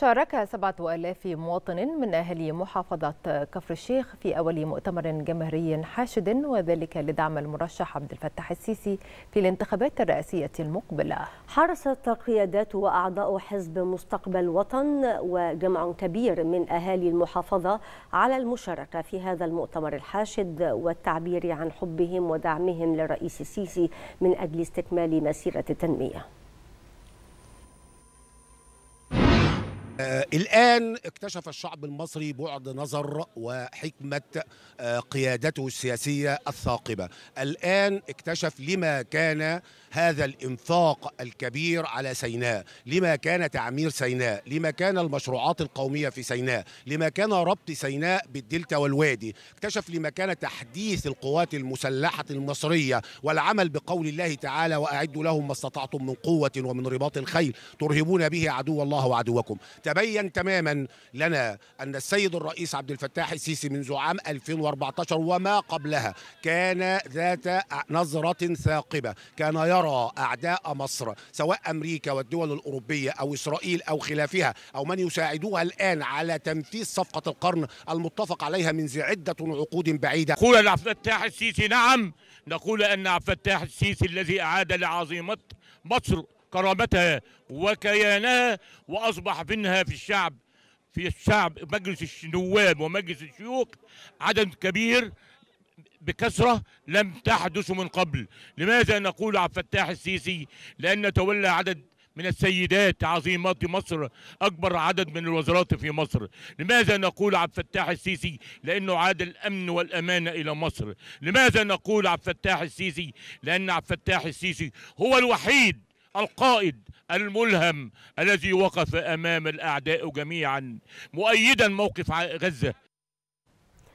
شارك 7000 مواطن من أهالي محافظة كفر الشيخ في أول مؤتمر جماهيري حاشد وذلك لدعم المرشح عبد الفتاح السيسي في الانتخابات الرئاسية المقبلة. حرصت قيادات وأعضاء حزب مستقبل وطن وجمع كبير من أهالي المحافظة على المشاركة في هذا المؤتمر الحاشد والتعبير عن حبهم ودعمهم للرئيس السيسي من أجل استكمال مسيرة التنمية. آه الآن اكتشف الشعب المصري بعد نظر وحكمة آه قيادته السياسية الثاقبة الآن اكتشف لما كان هذا الإنفاق الكبير على سيناء لما كان تعمير سيناء لما كان المشروعات القومية في سيناء لما كان ربط سيناء بالدلتا والوادي اكتشف لما كان تحديث القوات المسلحة المصرية والعمل بقول الله تعالى وأعدوا لهم ما استطعتم من قوة ومن رباط الخيل ترهبون به عدو الله وعدوكم تبين تماما لنا أن السيد الرئيس عبد الفتاح السيسي منذ عام 2014 وما قبلها كان ذات نظرة ثاقبة كان يرى أعداء مصر سواء أمريكا والدول الأوروبية أو إسرائيل أو خلافها أو من يساعدوها الآن على تنفيذ صفقة القرن المتفق عليها منذ عدة عقود بعيدة قول عبد الفتاح السيسي نعم نقول أن عبد الفتاح السيسي الذي أعاد لعظيمة مصر كرامتها وكيانها واصبح منها في الشعب في الشعب مجلس النواب ومجلس الشيوخ عدد كبير بكثرة لم تحدث من قبل لماذا نقول عبد الفتاح السيسي لأن تولى عدد من السيدات عظيمات مصر أكبر عدد من الوزارات في مصر لماذا نقول عبد الفتاح السيسي لأنه عاد الأمن والأمانة إلى مصر لماذا نقول عبد الفتاح السيسي لأن عبد الفتاح السيسي هو الوحيد القائد الملهم الذي وقف امام الاعداء جميعا مؤيدا موقف غزه